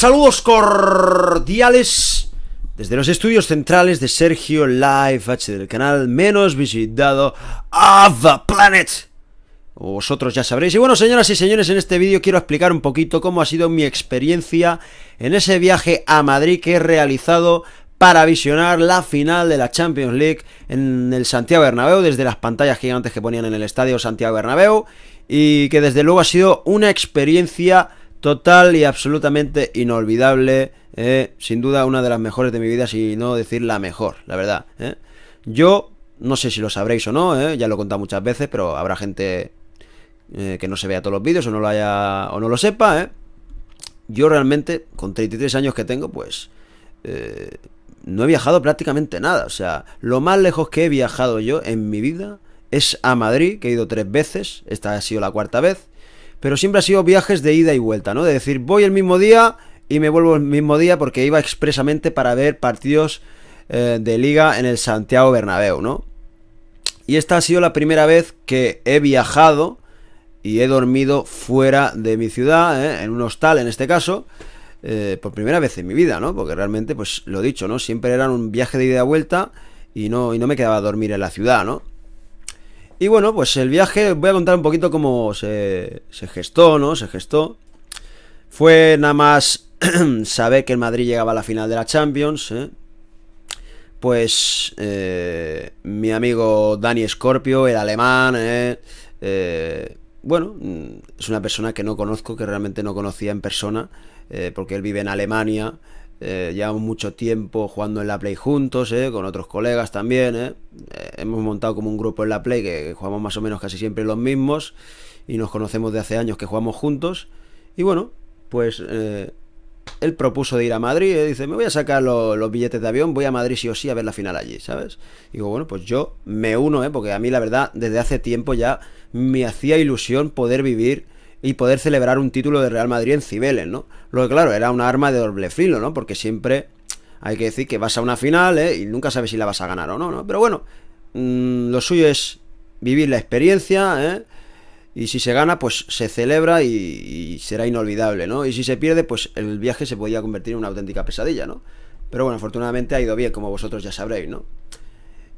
Saludos cordiales desde los estudios centrales de Sergio Live H del canal menos visitado of the planet. vosotros ya sabréis. Y bueno, señoras y señores, en este vídeo quiero explicar un poquito cómo ha sido mi experiencia en ese viaje a Madrid que he realizado para visionar la final de la Champions League en el Santiago Bernabéu desde las pantallas gigantes que ponían en el estadio Santiago Bernabéu y que desde luego ha sido una experiencia total y absolutamente inolvidable. ¿eh? sin duda una de las mejores de mi vida, si no decir la mejor, la verdad. ¿eh? Yo no sé si lo sabréis o no, ¿eh? ya lo he contado muchas veces, pero habrá gente que no se vea todos los vídeos o no lo haya o no lo sepa. Yo realmente, con 33 años que tengo, pues no he viajado prácticamente nada. O sea, lo más lejos que he viajado yo en mi vida es a Madrid, que he ido tres veces, esta ha sido la cuarta vez pero siempre ha sido viajes de ida y vuelta, ¿no? De decir, voy el mismo día y me vuelvo el mismo día porque iba expresamente para ver partidos eh, de liga en el Santiago Bernabéu, ¿no? Y esta ha sido la primera vez que he viajado y he dormido fuera de mi ciudad, ¿eh? en un hostal en este caso, eh, por primera vez en mi vida, ¿no? Porque realmente, pues lo he dicho, ¿no? Siempre era un viaje de ida y vuelta y no, y no me quedaba a dormir en la ciudad, ¿no? Y bueno, pues el viaje, voy a contar un poquito cómo se, gestó, ¿no? Se gestó. Fue nada más saber que en Madrid llegaba a la final de la Champions, ¿eh? Pues eh, mi amigo Dani Scorpio, el alemán, eh, eh bueno, mm, es una persona que no conozco, que realmente no conocía en persona, porque él vive en Alemania, eh, llevamos mucho tiempo jugando en la Play juntos, eh, con otros colegas también. Eh. Eh, hemos montado como un grupo en la Play que, jugamos más o menos casi siempre los mismos y nos conocemos de hace años que jugamos juntos. Y bueno, pues él propuso de ir a Madrid. Y dice: Me voy a sacar los billetes de avión, voy a Madrid sí o sí a ver la final allí, ¿sabes? Y digo: Bueno, pues yo me uno, porque a mí la verdad, desde hace tiempo ya me hacía ilusión poder vivir y poder celebrar un título de Real Madrid en Cibeles, ¿no? Lo que claro, era una arma de doble filo, ¿no? Porque siempre hay que decir que vas a una final ¿eh? y nunca sabes si la vas a ganar o no, ¿no? Pero bueno, mm, lo suyo es vivir la experiencia, ¿eh? Y si se gana, pues se celebra y, y, será inolvidable, ¿no? Y si se pierde, pues el viaje se podía convertir en una auténtica pesadilla, ¿no? Pero bueno, afortunadamente ha ido bien, como vosotros ya sabréis, ¿no?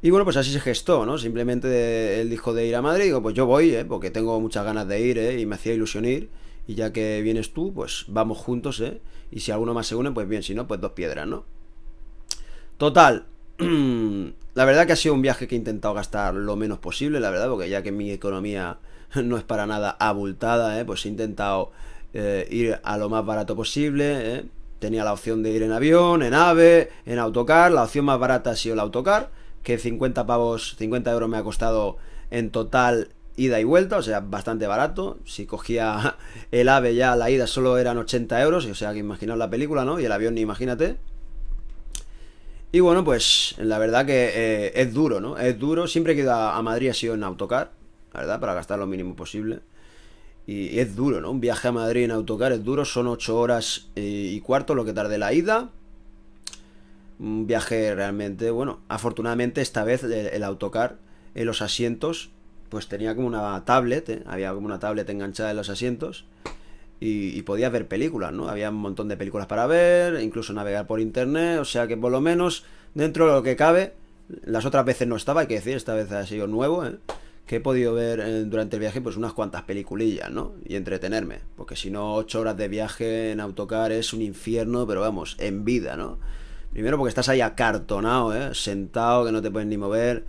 Y bueno, pues así se gestó, ¿no? Simplemente él dijo de ir a Madrid, digo, pues yo voy, ¿eh? Porque tengo muchas ganas de ir, ¿eh? Y me hacía ilusión ir. Y ya que vienes tú, pues vamos juntos, ¿eh? Y si alguno más se une, pues bien, si no, pues dos piedras, ¿no? Total. la verdad que ha sido un viaje que he intentado gastar lo menos posible, la verdad, porque ya que mi economía no es para nada abultada, ¿eh? Pues he intentado eh, ir a lo más barato posible, ¿eh? Tenía la opción de ir en avión, en ave, en autocar. La opción más barata ha sido el autocar que 50 pavos, 50 euros me ha costado en total ida y vuelta, o sea, bastante barato. Si cogía el AVE ya la ida solo eran 80 euros, o sea, que imaginaos la película, ¿no? Y el avión, ni imagínate. Y bueno, pues la verdad que eh, es duro, ¿no? Es duro. Siempre que he ido a, Madrid ha sido en autocar, verdad, para gastar lo mínimo posible. Y, es duro, ¿no? Un viaje a Madrid en autocar es duro, son 8 horas eh, y cuarto lo que tarde la ida un viaje realmente bueno. Afortunadamente esta vez eh, el, autocar en los asientos pues tenía como una tablet, eh, había como una tablet enganchada en los asientos y, podía podías ver películas, ¿no? Había un montón de películas para ver, incluso navegar por internet, o sea que por lo menos dentro de lo que cabe, las otras veces no estaba, hay que decir, esta vez ha sido nuevo, ¿eh? que he podido ver eh, durante el viaje pues unas cuantas peliculillas, ¿no? Y entretenerme, porque si no, ocho horas de viaje en autocar es un infierno, pero vamos, en vida, ¿no? Primero porque estás ahí acartonado, ¿eh? sentado, que no te puedes ni mover,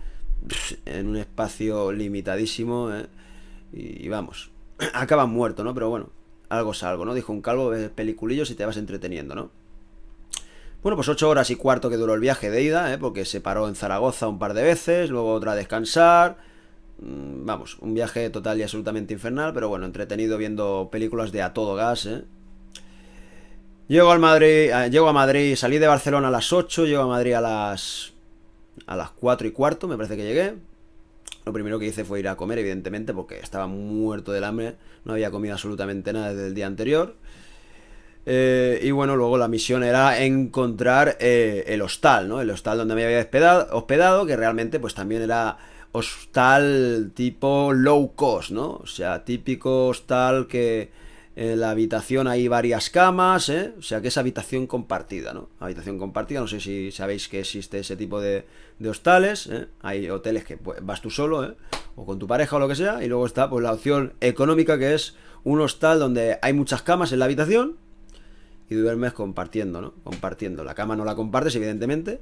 en un espacio limitadísimo, ¿eh? y, vamos, acabas muerto, ¿no? Pero bueno, algo es algo, ¿no? Dijo un calvo, ves peliculillos y te vas entreteniendo, ¿no? Bueno, pues ocho horas y cuarto que duró el viaje de ida, ¿eh? porque se paró en Zaragoza un par de veces, luego otra a descansar. Mm, vamos, un viaje total y absolutamente infernal, pero bueno, entretenido viendo películas de a todo gas, ¿eh? Llego al Madrid, eh, llego a Madrid, salí de Barcelona a las 8, llego a Madrid a las a las 4 y cuarto, me parece que llegué. Lo primero que hice fue ir a comer, evidentemente, porque estaba muerto del hambre, no había comido absolutamente nada desde el día anterior. Eh, y bueno, luego la misión era encontrar eh, el hostal, ¿no? El hostal donde me había hospedado, hospedado, que realmente pues también era hostal tipo low cost, ¿no? O sea, típico hostal que, en eh, la habitación hay varias camas, ¿eh? O sea que es habitación compartida, ¿no? Habitación compartida, no sé si sabéis que existe ese tipo de, hostales, ¿eh? Hay hoteles que pues, vas tú solo, O con tu pareja o lo que sea, y luego está pues la opción económica que es un hostal donde hay muchas camas en la habitación y duermes compartiendo, ¿no? Compartiendo. La cama no la compartes, evidentemente,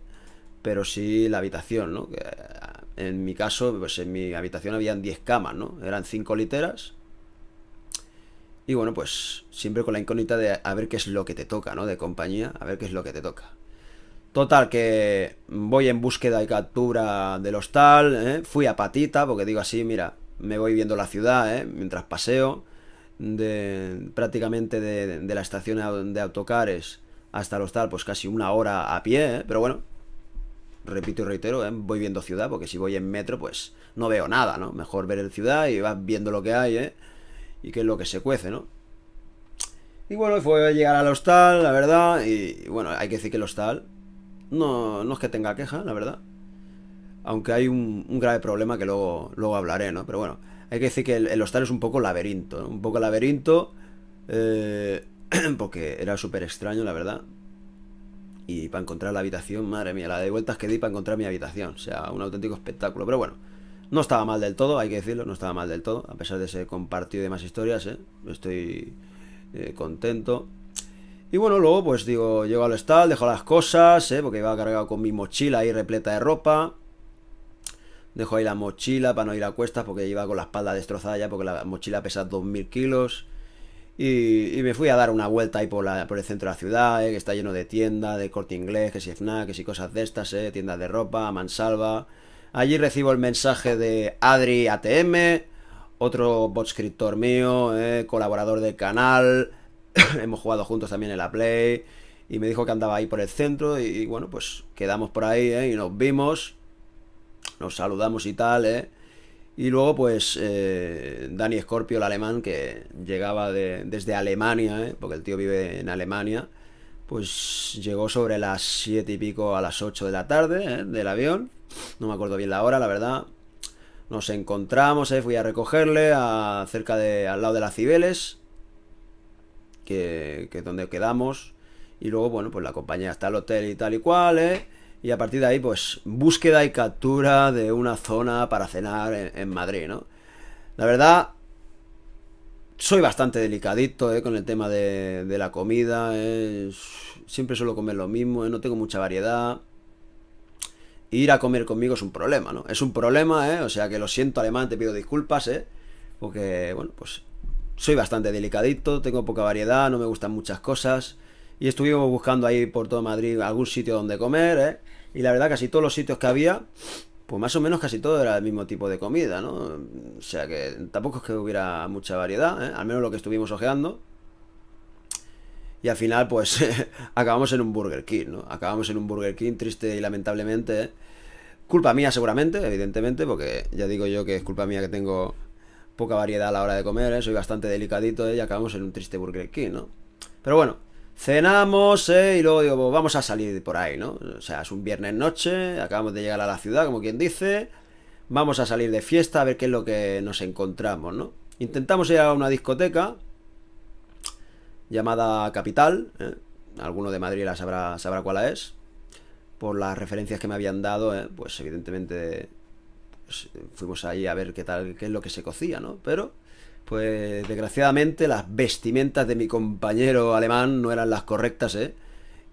pero sí la habitación, ¿no? en mi caso, pues en mi habitación habían 10 camas, ¿no? Eran 5 literas y bueno, pues siempre con la incógnita de a ver qué es lo que te toca, ¿no? De compañía, a ver qué es lo que te toca. Total, que voy en búsqueda y captura del hostal, ¿eh? fui a patita, porque digo así, mira, me voy viendo la ciudad, ¿eh? mientras paseo, de, prácticamente de, la estación de autocares hasta el hostal, pues casi una hora a pie, ¿eh? pero bueno, repito y reitero, ¿eh? voy viendo ciudad, porque si voy en metro, pues no veo nada, ¿no? Mejor ver el ciudad y vas viendo lo que hay, ¿eh? y qué es lo que se cuece, ¿no? Y bueno, fue llegar al hostal, la verdad, y bueno, hay que decir que el hostal no, no es que tenga queja, la verdad. Aunque hay un, grave problema que luego, luego hablaré, ¿no? Pero bueno, hay que decir que el, hostal es un poco laberinto, ¿no? un poco laberinto, eh, porque era súper extraño, la verdad. Y para encontrar la habitación, madre mía, la de vueltas que di para encontrar mi habitación, o sea, un auténtico espectáculo. Pero bueno, no estaba mal del todo, hay que decirlo, no estaba mal del todo, a pesar de ese compartido de más historias, ¿eh? estoy eh, contento. Y bueno, luego pues digo, llego al estal dejo las cosas, ¿eh? porque iba cargado con mi mochila ahí repleta de ropa. Dejo ahí la mochila para no ir a cuestas porque iba con la espalda destrozada ya porque la mochila pesa 2.000 kilos. Y, me fui a dar una vuelta ahí por, la, por el centro de la ciudad, que está lleno de tiendas, de corte inglés, que si FNAC, que cosas de estas, tiendas de ropa, mansalva, Allí recibo el mensaje de Adri ATM, otro botscriptor mío, eh, colaborador del canal. Hemos jugado juntos también en la Play. Y me dijo que andaba ahí por el centro. Y, bueno, pues quedamos por ahí, eh, Y nos vimos. Nos saludamos y tal, eh. Y luego, pues, Dani Scorpio, el alemán, que llegaba desde Alemania, porque el tío vive en Alemania, pues llegó sobre las 7 y pico a las 8 de la tarde ¿eh? del avión. No me acuerdo bien la hora, la verdad. Nos encontramos, eh, fui a recogerle a, cerca de, al lado de las Cibeles, que, es donde quedamos. Y luego, bueno, pues la compañía hasta el hotel y tal y cual, ¿eh? Y a partir de ahí, pues búsqueda y captura de una zona para cenar en, en Madrid, ¿no? La verdad, soy bastante delicadito eh, con el tema de, la comida. Eh. Siempre suelo comer lo mismo, eh, no tengo mucha variedad. Ir a comer conmigo es un problema, ¿no? Es un problema, ¿eh? O sea que lo siento, alemán, te pido disculpas, ¿eh? Porque, bueno, pues soy bastante delicadito, tengo poca variedad, no me gustan muchas cosas. Y estuvimos buscando ahí por todo Madrid algún sitio donde comer, ¿eh? Y la verdad, casi todos los sitios que había pues más o menos casi todo era el mismo tipo de comida, ¿no? O sea que tampoco es que hubiera mucha variedad, ¿eh? al menos lo que estuvimos ojeando. Y al final, pues, acabamos en un Burger King, ¿no? Acabamos en un Burger King, triste y lamentablemente. Culpa mía, seguramente, evidentemente, porque ya digo yo que es culpa mía que tengo poca variedad a la hora de comer, ¿eh? soy bastante delicadito ¿eh? y acabamos en un triste Burger King, ¿no? Pero bueno, cenamos, ¿eh? y luego digo, pues vamos a salir por ahí, ¿no? O sea, es un viernes noche, acabamos de llegar a la ciudad, como quien dice, vamos a salir de fiesta a ver qué es lo que nos encontramos, ¿no? Intentamos ir a una discoteca llamada Capital, ¿eh? alguno de Madrid la sabrá, sabrá cuál es, por las referencias que me habían dado, ¿eh? pues evidentemente pues, fuimos ahí a ver qué tal, qué es lo que se cocía, ¿no? Pero pues desgraciadamente las vestimentas de mi compañero alemán no eran las correctas, ¿eh?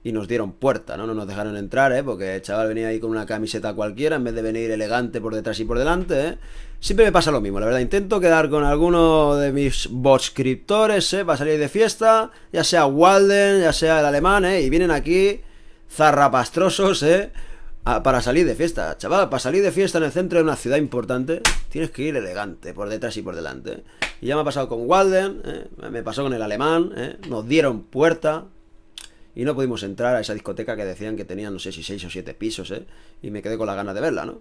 Y nos dieron puerta, ¿no? No nos dejaron entrar, ¿eh? Porque el chaval venía ahí con una camiseta cualquiera en vez de venir elegante por detrás y por delante, ¿eh? Siempre me pasa lo mismo, la verdad. Intento quedar con alguno de mis botscriptores, ¿eh? Para salir de fiesta, ya sea Walden, ya sea el alemán, ¿eh? Y vienen aquí zarrapastrosos, ¿eh? Ah, para salir de fiesta, chaval, para salir de fiesta en el centro de una ciudad importante, tienes que ir elegante, por detrás y por delante. Y ya me ha pasado con Walden, ¿eh? me pasó con el alemán, ¿eh? nos dieron puerta, y no pudimos entrar a esa discoteca que decían que tenía, no sé si seis o siete pisos, ¿eh? Y me quedé con las ganas de verla, ¿no?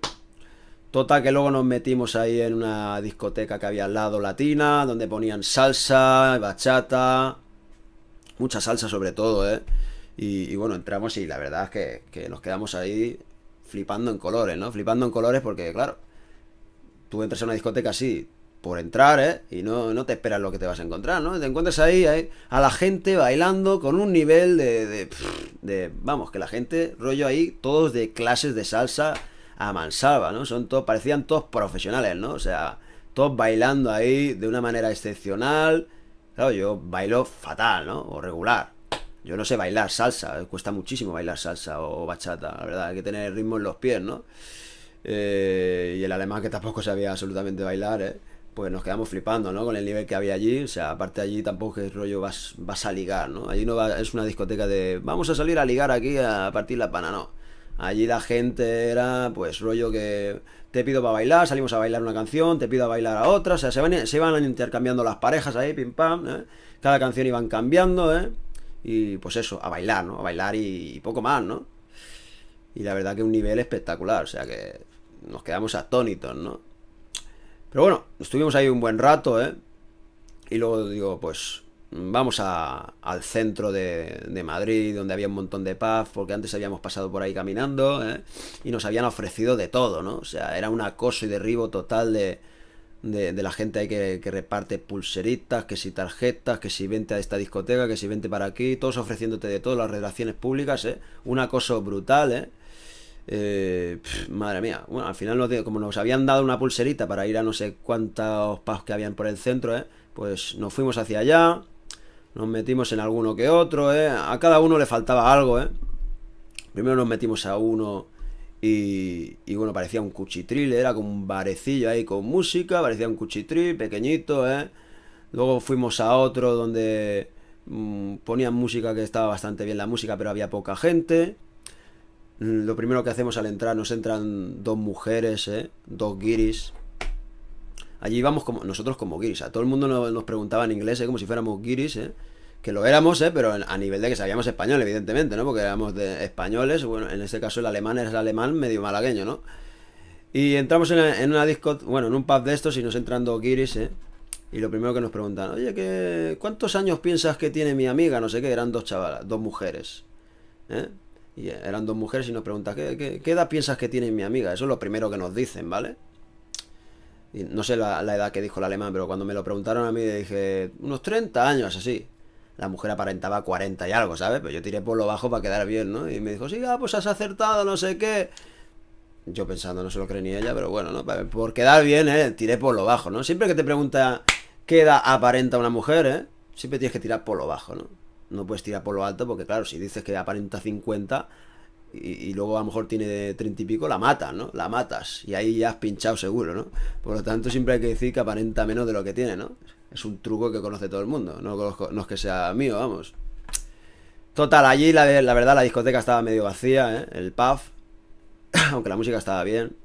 Total que luego nos metimos ahí en una discoteca que había al lado latina, donde ponían salsa, bachata, mucha salsa sobre todo, ¿eh? Y, bueno, entramos y la verdad es que, que, nos quedamos ahí flipando en colores, ¿no? Flipando en colores porque, claro, tú entras a una discoteca así por entrar, ¿eh? Y no, no te esperas lo que te vas a encontrar, ¿no? Te encuentras ahí, a la gente bailando con un nivel de, de, Vamos, que la gente, rollo ahí, todos de clases de salsa a mansalva, ¿no? Son todos, parecían todos profesionales, ¿no? O sea, todos bailando ahí de una manera excepcional. Claro, yo bailo fatal, ¿no? O regular. Yo no sé bailar salsa, cuesta muchísimo bailar salsa o bachata, la verdad, hay que tener ritmo en los pies, ¿no? Eh, y el alemán que tampoco sabía absolutamente bailar, ¿eh? pues nos quedamos flipando, ¿no? Con el nivel que había allí, o sea, aparte allí tampoco es rollo vas, vas a ligar, ¿no? Allí no va, es una discoteca de vamos a salir a ligar aquí a partir la pana, no. Allí la gente era, pues, rollo que te pido para bailar, salimos a bailar una canción, te pido a bailar a otra, o sea, se, van, se iban intercambiando las parejas ahí, pim pam, ¿eh? cada canción iban cambiando, ¿eh? y pues eso, a bailar, ¿no? A bailar y, poco más, ¿no? Y la verdad que un nivel espectacular, o sea que nos quedamos atónitos, ¿no? Pero bueno, estuvimos ahí un buen rato, ¿eh? Y luego digo, pues vamos al centro de, de, Madrid, donde había un montón de paz, porque antes habíamos pasado por ahí caminando, ¿eh? y nos habían ofrecido de todo, ¿no? O sea, era un acoso y derribo total de, de, la gente ahí que, reparte pulseritas, que si tarjetas, que si vente a esta discoteca, que si vente para aquí, todos ofreciéndote de todas las relaciones públicas, ¿eh? Un acoso brutal, ¿eh? eh madre mía, bueno, al final como nos habían dado una pulserita para ir a no sé cuántos pasos que habían por el centro, ¿eh? pues nos fuimos hacia allá, nos metimos en alguno que otro, ¿eh? a cada uno le faltaba algo, ¿eh? primero nos metimos a uno y, bueno, parecía un cuchitril, era como un barecillo ahí con música, parecía un cuchitril pequeñito, ¿eh? Luego fuimos a otro donde mm, ponían música que estaba bastante bien la música, pero había poca gente. Lo primero que hacemos al entrar, nos entran dos mujeres, ¿eh? Dos guiris. Allí íbamos como, nosotros como guiris, a todo el mundo nos, preguntaba en inglés, ¿eh? como si fuéramos guiris, ¿eh? que lo éramos, eh, pero a nivel de que sabíamos español, evidentemente, ¿no? Porque éramos de españoles, bueno, en este caso el alemán era el alemán medio malagueño, ¿no? Y entramos en, una disco, bueno, en un pub de estos y nos entran dos guiris, ¿eh? Y lo primero que nos preguntan, oye, ¿qué, ¿cuántos años piensas que tiene mi amiga? No sé qué, eran dos chavalas, dos mujeres, ¿eh? Y eran dos mujeres y nos preguntan, ¿qué, edad piensas que tiene mi amiga? Eso es lo primero que nos dicen, ¿vale? Y no sé la edad que dijo el alemán, pero cuando me lo preguntaron a mí dije, unos 30 años así la mujer aparentaba 40 y algo, ¿sabes? Pero yo tiré por lo bajo para quedar bien, ¿no? Y me dijo, sí, ah, pues has acertado, no sé qué. Yo pensando, no se lo cree ni ella, pero bueno, ¿no? Por quedar bien, ¿eh? Tiré por lo bajo, ¿no? Siempre que te pregunta qué aparenta una mujer, ¿eh? Siempre tienes que tirar por lo bajo, ¿no? No puedes tirar por lo alto porque, claro, si dices que aparenta 50 y, y luego a lo mejor tiene 30 y pico, la matas, ¿no? La matas y ahí ya has pinchado seguro, ¿no? Por lo tanto, siempre hay que decir que aparenta menos de lo que tiene, ¿no? Es un truco que conoce todo el mundo. No, es que sea mío, vamos. Total, allí la, verdad la discoteca estaba medio vacía, ¿eh? el pub. Aunque la música estaba bien.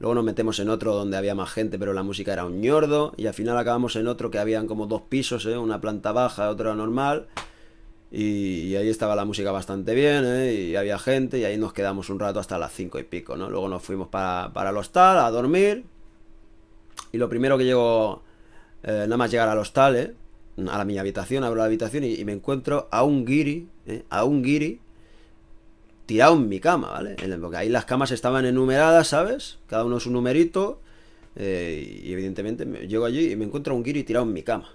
Luego nos metemos en otro donde había más gente, pero la música era un ñordo. Y al final acabamos en otro que habían como dos pisos, ¿eh? una planta baja, otra normal. Y, ahí estaba la música bastante bien, ¿eh? y había gente, y ahí nos quedamos un rato hasta las cinco y pico, ¿no? Luego nos fuimos para, para el hostal a dormir. Y lo primero que llegó eh, nada más llegar al hostal, eh, a la, mi habitación, abro la habitación y, me encuentro a un giri eh, a un giri tirado en mi cama, ¿vale? Porque ahí las camas estaban enumeradas, ¿sabes? Cada uno su numerito. y evidentemente llego allí y me encuentro a un giri tirado en mi cama.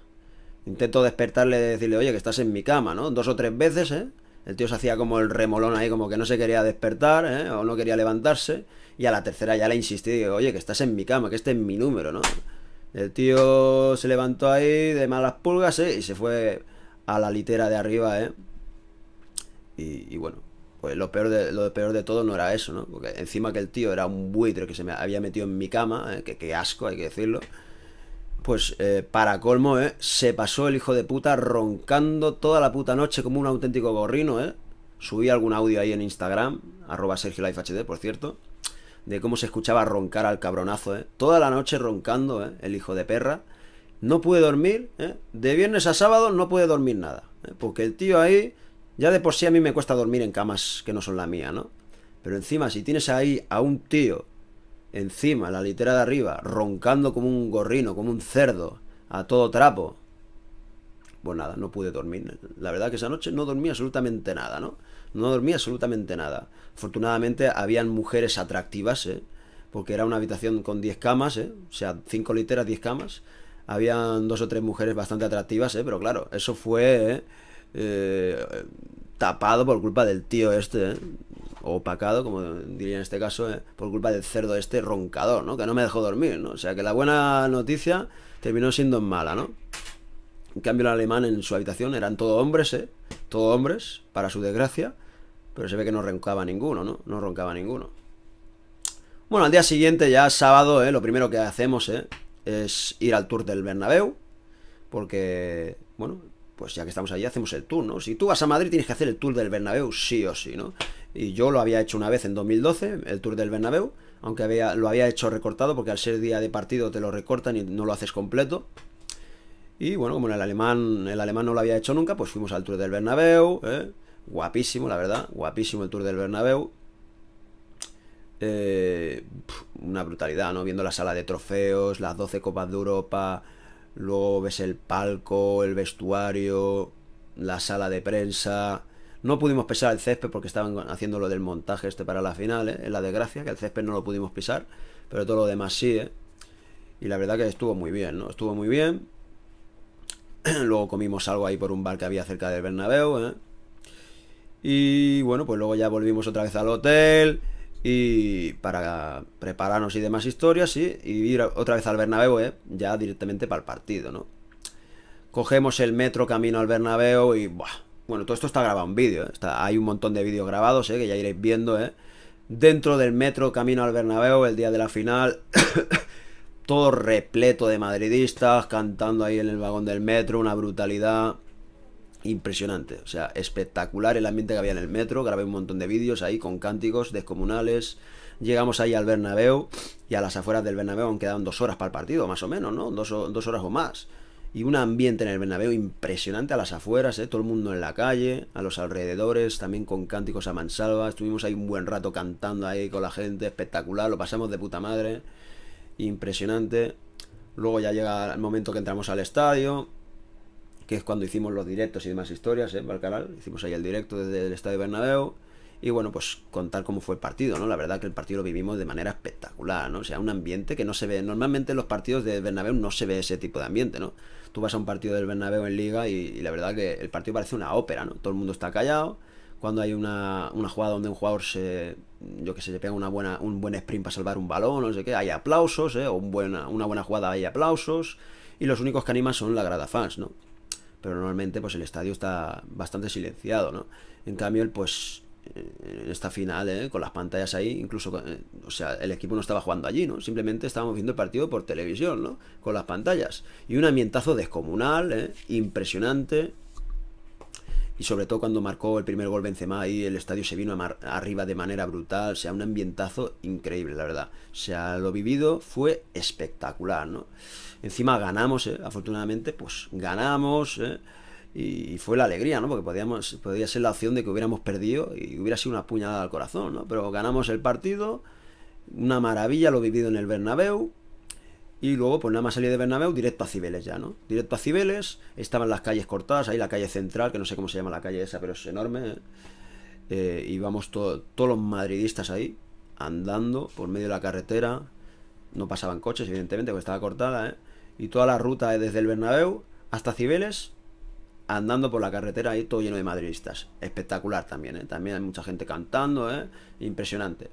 Intento despertarle y decirle, oye, que estás en mi cama, ¿no? Dos o tres veces, ¿eh? El tío se hacía como el remolón ahí, como que no se quería despertar, ¿eh? O no quería levantarse. Y a la tercera ya le insistí, oye, que estás en mi cama, que este es mi número, ¿no? El tío se levantó ahí de malas pulgas ¿eh? y se fue a la litera de arriba, ¿eh? Y, bueno, pues lo peor, de, lo peor de todo no era eso, ¿no? Porque encima que el tío era un buitre que se me había metido en mi cama, ¿eh? que, asco, hay que decirlo. Pues eh, para colmo, ¿eh? Se pasó el hijo de puta roncando toda la puta noche como un auténtico gorrino, ¿eh? Subí algún audio ahí en Instagram, arroba SergioLifeHD, por cierto de cómo se escuchaba roncar al cabronazo, ¿eh? Toda la noche roncando, ¿eh? El hijo de perra. No pude dormir, ¿eh? De viernes a sábado no puede dormir nada. ¿eh? Porque el tío ahí, ya de por sí a mí me cuesta dormir en camas que no son la mía, ¿no? Pero encima, si tienes ahí a un tío, encima, la litera de arriba, roncando como un gorrino, como un cerdo, a todo trapo. Pues nada, no pude dormir. La verdad que esa noche no dormí absolutamente nada, ¿no? No dormía absolutamente nada. Afortunadamente habían mujeres atractivas, ¿eh? porque era una habitación con 10 camas, ¿eh? o sea, 5 literas, 10 camas. Habían dos o tres mujeres bastante atractivas, ¿eh? pero claro, eso fue ¿eh? Eh, tapado por culpa del tío este, ¿eh? o opacado, como diría en este caso, por culpa del cerdo este roncador, ¿no? que no me dejó dormir. ¿no? O sea, que la buena noticia terminó siendo mala, ¿no? En cambio, el alemán en su habitación eran todos hombres, ¿eh? todo hombres, para su desgracia, pero se ve que no roncaba ninguno, ¿no? No roncaba ninguno. Bueno, al día siguiente, ya sábado, eh, lo primero que hacemos eh, es ir al tour del Bernabéu, porque, bueno, pues ya que estamos allí hacemos el tour, ¿no? Si tú vas a Madrid tienes que hacer el tour del Bernabéu sí o sí, ¿no? Y yo lo había hecho una vez en 2012, el tour del Bernabéu, aunque había, lo había hecho recortado porque al ser día de partido te lo recortan y no lo haces completo, y bueno, como el alemán, el alemán no lo había hecho nunca, pues fuimos al Tour del Bernabéu, ¿eh? guapísimo, la verdad, guapísimo el Tour del Bernabéu. Eh, una brutalidad, ¿no? Viendo la sala de trofeos, las 12 Copas de Europa, luego ves el palco, el vestuario, la sala de prensa. No pudimos pisar el césped porque estaban haciendo lo del montaje este para la final, ¿eh? la desgracia, que el césped no lo pudimos pisar, pero todo lo demás sí, ¿eh? Y la verdad que estuvo muy bien, ¿no? Estuvo muy bien. luego comimos algo ahí por un bar que había cerca del Bernabéu. ¿eh? Y bueno, pues luego ya volvimos otra vez al hotel y para prepararnos y demás historias, sí, y ir otra vez al Bernabéu, ¿eh? ya directamente para el partido, ¿no? Cogemos el metro camino al Bernabéu y bueno, todo esto está grabado en vídeo, ¿eh? está, hay un montón de vídeos grabados, ¿eh? que ya iréis viendo, ¿eh? Dentro del metro camino al Bernabéu el día de la final todo repleto de madridistas cantando ahí en el vagón del metro, una brutalidad impresionante, o sea, espectacular el ambiente que había en el metro, grabé un montón de vídeos ahí con cánticos descomunales, llegamos ahí al Bernabéu y a las afueras del Bernabéu aún quedaban dos horas para el partido, más o menos, ¿no? Dos, horas o más. Y un ambiente en el Bernabéu impresionante a las afueras, ¿eh? todo el mundo en la calle, a los alrededores, también con cánticos a mansalva. Estuvimos ahí un buen rato cantando ahí con la gente, espectacular, lo pasamos de puta madre impresionante. Luego ya llega el momento que entramos al estadio, que es cuando hicimos los directos y demás historias en ¿eh? Valcaral. Hicimos ahí el directo desde el estadio Bernabéu. Y bueno, pues contar cómo fue el partido, ¿no? La verdad que el partido lo vivimos de manera espectacular, ¿no? O sea, un ambiente que no se ve. Normalmente en los partidos de Bernabéu no se ve ese tipo de ambiente, ¿no? Tú vas a un partido del Bernabéu en Liga y, la verdad que el partido parece una ópera, ¿no? Todo el mundo está callado. Cuando hay una, una jugada donde un jugador se, yo que sé, le pega una buena, un buen sprint para salvar un balón, no sé qué, hay aplausos, ¿eh? o una buena jugada hay aplausos, y los únicos que animan son la grada fans, ¿no? Pero normalmente pues el estadio está bastante silenciado, ¿no? En cambio, el, pues eh, en esta final, eh, con las pantallas ahí, incluso, eh, o sea, el equipo no estaba jugando allí, ¿no? Simplemente estábamos viendo el partido por televisión, ¿no? Con las pantallas. Y un ambientazo descomunal, ¿eh? impresionante, y sobre todo cuando marcó el primer gol Benzema ahí el estadio se vino arriba de manera brutal, o sea, un ambientazo increíble, la verdad. O sea, lo vivido fue espectacular, ¿no? Encima ganamos, ¿eh? afortunadamente, pues ganamos, ¿eh? y fue la alegría, ¿no? Porque podíamos, podía ser la opción de que hubiéramos perdido y hubiera sido una puñalada al corazón, ¿no? Pero ganamos el partido, una maravilla lo vivido en el Bernabéu, y luego pues nada más salir de Bernabéu directo a Cibeles ya, ¿no? Directo a Cibeles, estaban las calles cortadas, ahí la calle central, que no sé cómo se llama la calle esa, pero es enorme, eh, íbamos todos los madridistas ahí, andando por medio de la carretera, no pasaban coches, evidentemente, porque estaba cortada, ¿eh? Y toda la ruta desde el Bernabéu hasta Cibeles, andando por la carretera ahí todo lleno de madridistas. Espectacular también, ¿eh? También hay mucha gente cantando, ¿eh? Impresionante.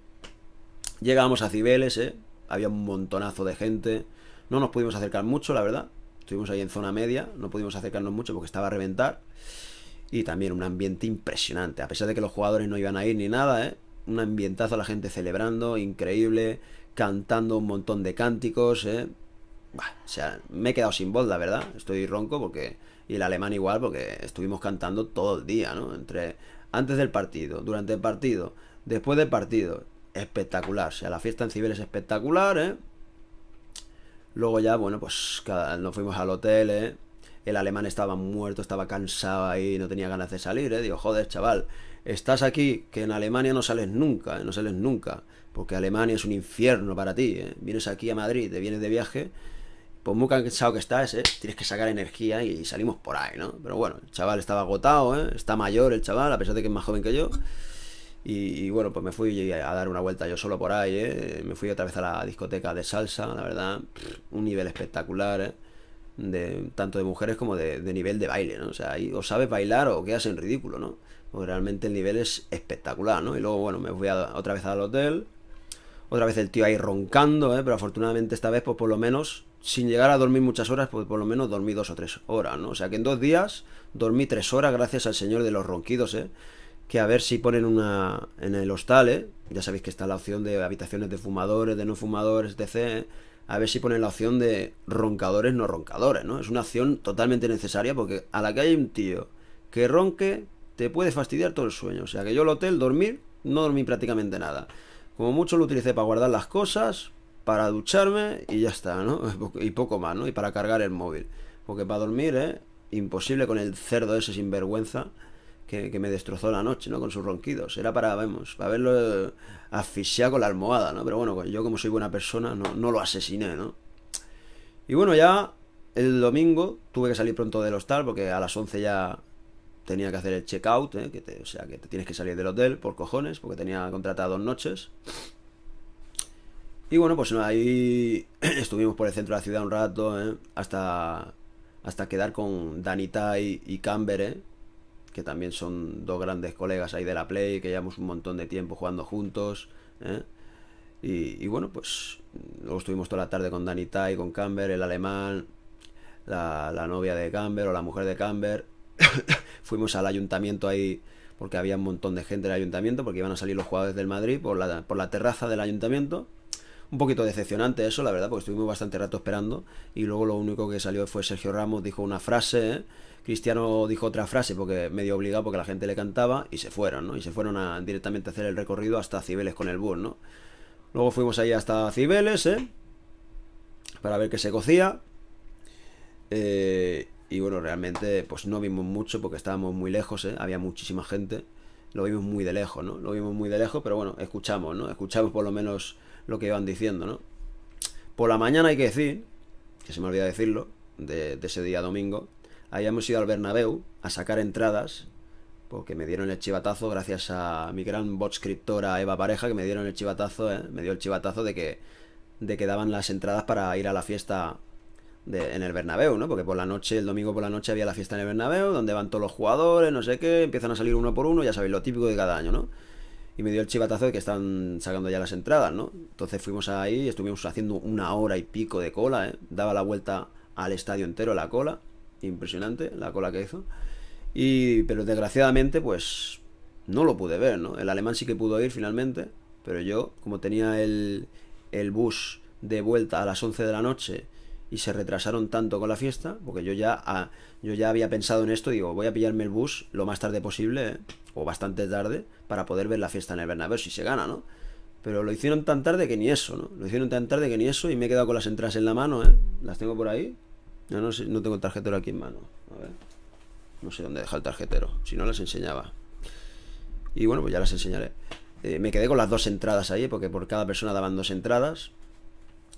llegábamos a Cibeles, ¿eh? Había un montonazo de gente no nos pudimos acercar mucho, la verdad. Estuvimos ahí en zona media, no pudimos acercarnos mucho porque estaba a reventar. Y también un ambiente impresionante, a pesar de que los jugadores no iban a ir ni nada, ¿eh? Un ambientazo, la gente celebrando, increíble, cantando un montón de cánticos, ¿eh? o sea, me he quedado sin voz, la verdad. Estoy ronco porque... Y el alemán igual, porque estuvimos cantando todo el día, ¿no? Entre... Antes del partido, durante el partido, después del partido. Espectacular. O sea, la fiesta en civil es espectacular, ¿eh? Luego ya, bueno, pues nos fuimos al hotel, ¿eh? El alemán estaba muerto, estaba cansado ahí, no tenía ganas de salir, ¿eh? Digo, joder, chaval, estás aquí, que en Alemania no sales nunca, ¿eh? no sales nunca, porque Alemania es un infierno para ti, ¿eh? Vienes aquí a Madrid, te vienes de viaje, pues muy cansado que estás, Tienes que sacar energía y salimos por ahí, ¿no? Pero bueno, el chaval estaba agotado, Está mayor el chaval, a pesar de que es más joven que yo. Y, bueno, pues me fui a dar una vuelta yo solo por ahí, ¿eh? Me fui otra vez a la discoteca de salsa, la verdad, un nivel espectacular, ¿eh? De, tanto de mujeres como de, nivel de baile, ¿no? O sea, o sabes bailar o quedas en ridículo, ¿no? Porque realmente el nivel es espectacular, ¿no? Y luego, bueno, me fui otra vez al hotel, otra vez el tío ahí roncando, ¿eh? Pero afortunadamente esta vez, pues por lo menos, sin llegar a dormir muchas horas, pues por lo menos dormí dos o tres horas, ¿no? O sea, que en dos días dormí tres horas gracias al señor de los ronquidos, ¿eh? que a ver si ponen una en el hostal, ¿eh? ya sabéis que está la opción de habitaciones de fumadores, de no fumadores, etc. A ver si ponen la opción de roncadores, no roncadores, ¿no? Es una opción totalmente necesaria porque a la que hay un tío que ronque, te puede fastidiar todo el sueño. O sea que yo el hotel, dormir, no dormí prácticamente nada. Como mucho lo utilicé para guardar las cosas, para ducharme y ya está, ¿no? Y poco más, ¿no? Y para cargar el móvil. Porque para dormir, ¿eh? Imposible con el cerdo ese sinvergüenza. vergüenza que, me destrozó la noche, ¿no? Con sus ronquidos. Era para, vamos, para verlo eh, asfixiado con la almohada, ¿no? Pero bueno, yo como soy buena persona, no, no lo asesiné, ¿no? Y bueno, ya el domingo tuve que salir pronto del hostal porque a las 11 ya tenía que hacer el check-out, ¿eh? que o sea, que te tienes que salir del hotel por cojones, porque tenía contratado dos noches. Y bueno, pues ahí estuvimos por el centro de la ciudad un rato, ¿eh? hasta, hasta quedar con Danita y, y ¿eh? que también son dos grandes colegas ahí de la Play, que llevamos un montón de tiempo jugando juntos. ¿eh? Y, bueno, pues luego estuvimos toda la tarde con Dani y con Camber, el alemán, la, novia de Camber o la mujer de Camber. Fuimos al ayuntamiento ahí porque había un montón de gente del ayuntamiento, porque iban a salir los jugadores del Madrid por la, por la terraza del ayuntamiento un poquito decepcionante eso, la verdad, porque estuvimos bastante rato esperando y luego lo único que salió fue Sergio Ramos, dijo una frase, ¿eh? Cristiano dijo otra frase porque medio obligado porque la gente le cantaba y se fueron, ¿no? Y se fueron a, directamente a hacer el recorrido hasta Cibeles con el bus, ¿no? Luego fuimos ahí hasta Cibeles, ¿eh? Para ver qué se cocía. Eh, y bueno, realmente pues no vimos mucho porque estábamos muy lejos, ¿eh? Había muchísima gente lo vimos muy de lejos, ¿no? Lo vimos muy de lejos, pero bueno, escuchamos, ¿no? Escuchamos por lo menos lo que iban diciendo, ¿no? Por la mañana hay que decir, que se me olvida decirlo, de, ese día domingo, hayamos ido al Bernabéu a sacar entradas porque pues, me dieron el chivatazo gracias a mi gran bot scriptora Eva Pareja, que me dieron el chivatazo, ¿eh? me dio el chivatazo de que, de que daban las entradas para ir a la fiesta en el Bernabéu, ¿no? Porque por la noche, el domingo por la noche había la fiesta en el Bernabéu, donde van todos los jugadores, no sé qué, empiezan a salir uno por uno, ya sabéis, lo típico de cada año, ¿no? y me dio el chivatazo de que están sacando ya las entradas, ¿no? Entonces fuimos ahí, estuvimos haciendo una hora y pico de cola, ¿eh? Daba la vuelta al estadio entero la cola, impresionante la cola que hizo. Y, pero desgraciadamente, pues no lo pude ver, ¿no? El alemán sí que pudo ir finalmente, pero yo, como tenía el, el bus de vuelta a las 11 de la noche y se retrasaron tanto con la fiesta, porque yo ya, ah, yo ya había pensado en esto, digo, voy a pillarme el bus lo más tarde posible, ¿eh? o bastante tarde, para poder ver la fiesta en el Bernabéu, si se gana, ¿no? Pero lo hicieron tan tarde que ni eso, ¿no? Lo hicieron tan tarde que ni eso, y me he quedado con las entradas en la mano, ¿eh? Las tengo por ahí. No, no, no tengo el tarjetero aquí en mano. A ver. No sé dónde deja el tarjetero, si no las enseñaba. Y bueno, pues ya las enseñaré. Eh, me quedé con las dos entradas ahí, porque por cada persona daban dos entradas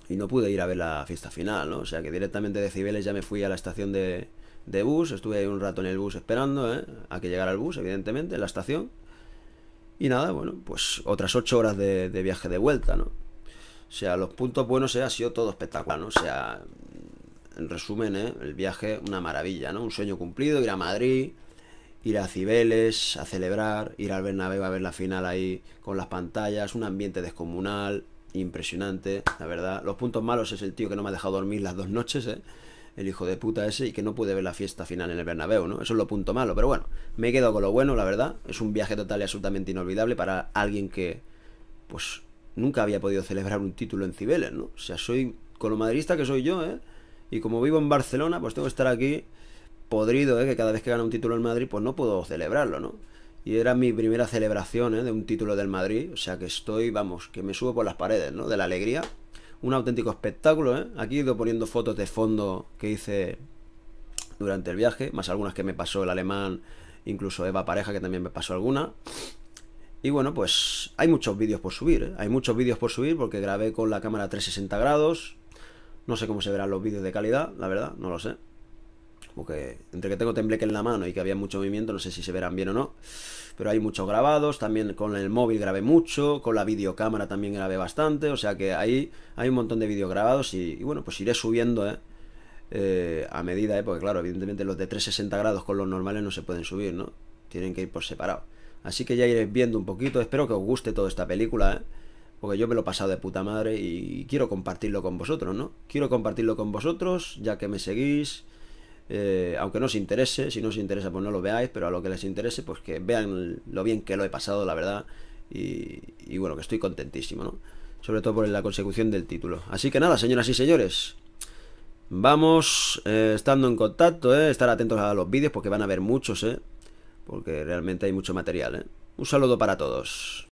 y no pude ir a ver la fiesta final, ¿no? O sea que directamente de Cibeles ya me fui a la estación de, bus, estuve ahí un rato en el bus esperando, ¿eh? A que llegara el bus, evidentemente, en la estación. Y nada, bueno, pues otras ocho horas de, viaje de vuelta, ¿no? O sea, los puntos buenos eh, ha sido todo espectacular, ¿no? O sea, en resumen, ¿eh? el viaje una maravilla, ¿no? Un sueño cumplido, ir a Madrid, ir a Cibeles a celebrar, ir al Bernabéu a ver la final ahí con las pantallas, un ambiente descomunal, impresionante, la verdad. Los puntos malos es el tío que no me ha dejado dormir las dos noches, ¿eh? el hijo de puta ese, y que no puede ver la fiesta final en el Bernabéu, ¿no? Eso es lo punto malo, pero bueno, me he quedado con lo bueno, la verdad. Es un viaje total y absolutamente inolvidable para alguien que, pues, nunca había podido celebrar un título en Cibeles, ¿no? O sea, soy colomadrista que soy yo, ¿eh? Y como vivo en Barcelona, pues tengo que estar aquí podrido, ¿eh? Que cada vez que gana un título en Madrid, pues no puedo celebrarlo, ¿no? y era mi primera celebración ¿eh? de un título del Madrid, o sea que estoy, vamos, que me subo por las paredes, ¿no? De la alegría. Un auténtico espectáculo, ¿eh? Aquí he ido poniendo fotos de fondo que hice durante el viaje, más algunas que me pasó el alemán, incluso Eva Pareja, que también me pasó alguna. Y bueno, pues hay muchos vídeos por subir, ¿eh? hay muchos vídeos por subir porque grabé con la cámara 360 grados. No sé cómo se verán los vídeos de calidad, la verdad, no lo sé porque entre que tengo tembleque en la mano y que había mucho movimiento, no sé si se verán bien o no, pero hay muchos grabados, también con el móvil grabé mucho, con la videocámara también grabé bastante, o sea que ahí hay un montón de vídeos grabados y, bueno, pues iré subiendo, ¿eh? eh a medida, ¿eh? porque claro, evidentemente los de 360 grados con los normales no se pueden subir, ¿no? Tienen que ir por separado. Así que ya iréis viendo un poquito, espero que os guste toda esta película, ¿eh? porque yo me lo he pasado de puta madre y quiero compartirlo con vosotros, ¿no? Quiero compartirlo con vosotros, ya que me seguís, eh, aunque no os interese, si no os interesa pues no lo veáis, pero a lo que les interese pues que vean lo bien que lo he pasado, la verdad, y, bueno, que estoy contentísimo, ¿no? Sobre todo por la consecución del título. Así que nada, señoras y señores, vamos eh, estando en contacto, eh, estar atentos a los vídeos porque van a haber muchos, porque realmente hay mucho material. Un saludo para todos.